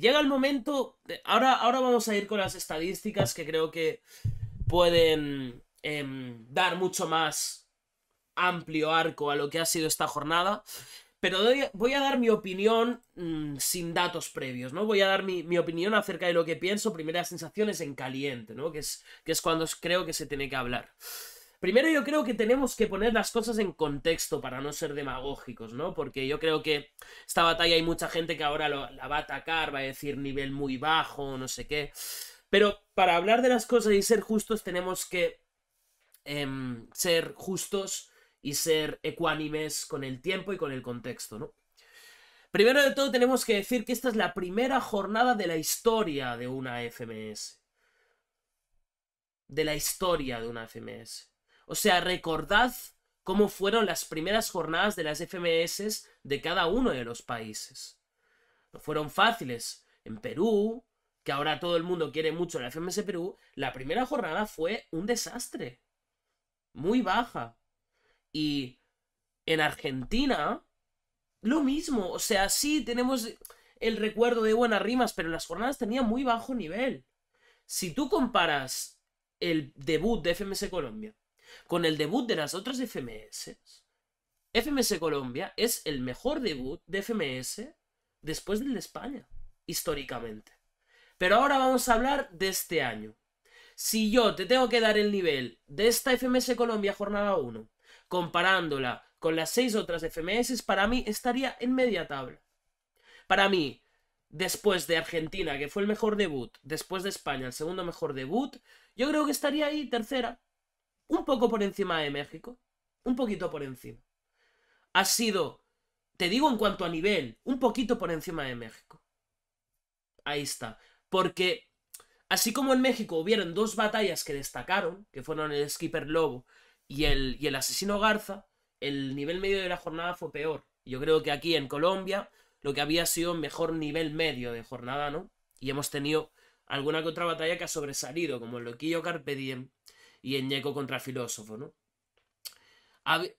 llega el momento. Ahora, ahora vamos a ir con las estadísticas que creo que pueden em, dar mucho más amplio arco a lo que ha sido esta jornada. Pero voy a dar mi opinión mm, sin datos previos, ¿no? Voy a dar mi, opinión acerca de lo que pienso, primeras sensaciones en caliente, ¿no? Que es, que es cuando creo que se tiene que hablar. Primero yo creo que tenemos que poner las cosas en contexto para no ser demagógicos, ¿no? Porque yo creo que esta batalla hay mucha gente que ahora la va a atacar, va a decir nivel muy bajo, no sé qué. Pero para hablar de las cosas y ser justos tenemos que em, ser justos y ser ecuánimes con el tiempo y con el contexto, ¿no? Primero de todo tenemos que decir que esta es la primera jornada de la historia de una FMS. De la historia de una FMS. O sea, recordad cómo fueron las primeras jornadas de las FMS de cada uno de los países. No fueron fáciles. En Perú, que ahora todo el mundo quiere mucho la FMS Perú, la primera jornada fue un desastre. Muy baja. Y en Argentina, lo mismo. O sea, sí, tenemos el recuerdo de buenas rimas, pero las jornadas tenían muy bajo nivel. Si tú comparas el debut de FMS Colombia con el debut de las otras FMS, FMS Colombia es el mejor debut de FMS después del de España, históricamente. Pero ahora vamos a hablar de este año. Si yo te tengo que dar el nivel de esta FMS Colombia jornada 1, comparándola con las seis otras FMS, para mí estaría en media tabla. Para mí, después de Argentina, que fue el mejor debut, después de España, el segundo mejor debut, yo creo que estaría ahí tercera, un poco por encima de México, un poquito por encima. Ha sido, te digo en cuanto a nivel, un poquito por encima de México. Ahí está. Porque así como en México hubieron dos batallas que destacaron, que fueron el Skipper Lobo y el, y el asesino Garza, el nivel medio de la jornada fue peor. Yo creo que aquí en Colombia lo que había sido mejor nivel medio de jornada, ¿no? Y hemos tenido alguna que otra batalla que ha sobresalido, como el Loquillo Carpe y ñeco contra Filósofo, ¿no?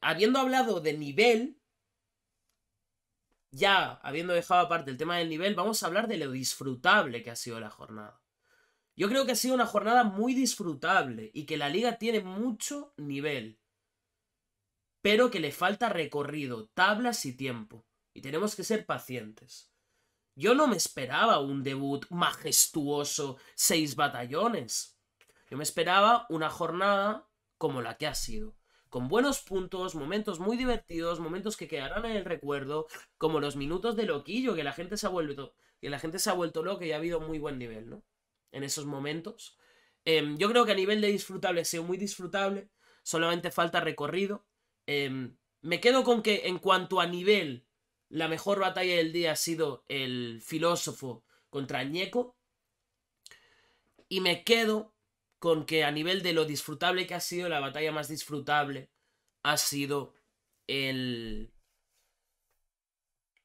Habiendo hablado de nivel, ya habiendo dejado aparte el tema del nivel, vamos a hablar de lo disfrutable que ha sido la jornada. Yo creo que ha sido una jornada muy disfrutable y que la liga tiene mucho nivel, pero que le falta recorrido, tablas y tiempo, y tenemos que ser pacientes. Yo no me esperaba un debut majestuoso, seis batallones. Yo me esperaba una jornada como la que ha sido. Con buenos puntos, momentos muy divertidos, momentos que quedarán en el recuerdo, como los minutos de loquillo, que la gente se ha vuelto, que la gente se ha vuelto loca y ha habido muy buen nivel, ¿no? En esos momentos. Em, yo creo que a nivel de disfrutable ha sido muy disfrutable. Solamente falta recorrido. Em, me quedo con que en cuanto a nivel, la mejor batalla del día ha sido el filósofo contra Ñeco. Y me quedo con que a nivel de lo disfrutable que ha sido, la batalla más disfrutable ha sido el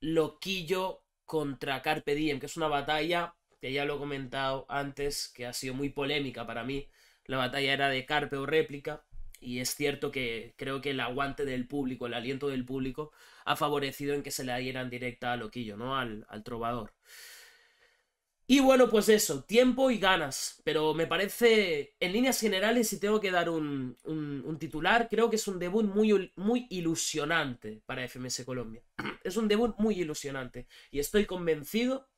Loquillo contra Carpe Diem, que es una batalla que ya lo he comentado antes, que ha sido muy polémica para mí. La batalla era de Carpe o réplica, y es cierto que creo que el aguante del público, el aliento del público, ha favorecido en que se le dieran directa a Loquillo, ¿no? Al, al trovador. Y bueno, pues eso, tiempo y ganas. Pero me parece, en líneas generales, si tengo que dar un, titular, creo que es un debut muy, muy ilusionante para FMS Colombia. Es un debut muy ilusionante. Y estoy convencido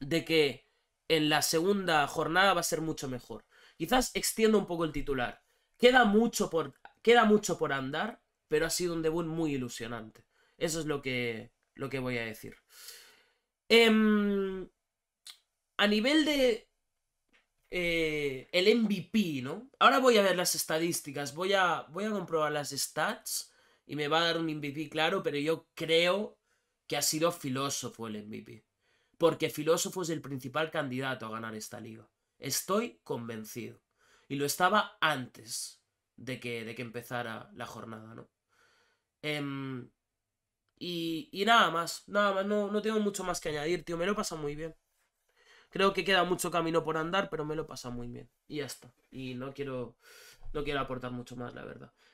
de que en la segunda jornada va a ser mucho mejor. Quizás extiendo un poco el titular. Queda mucho por, queda mucho por andar, pero ha sido un debut muy ilusionante. Eso es lo que, lo que voy a decir. Eh, a nivel de eh, el MVP, ¿no? Ahora voy a ver las estadísticas, voy a, voy a comprobar las stats y me va a dar un MVP claro, pero yo creo que ha sido filósofo el MVP. Porque filósofo es el principal candidato a ganar esta liga. Estoy convencido. Y lo estaba antes de que, de que empezara la jornada, ¿no? Em, y, nada más, nada más, no, no tengo mucho más que añadir, tío, me lo he muy bien. Creo que queda mucho camino por andar, pero me lo pasa muy bien. Y ya está. Y no quiero, no quiero aportar mucho más, la verdad.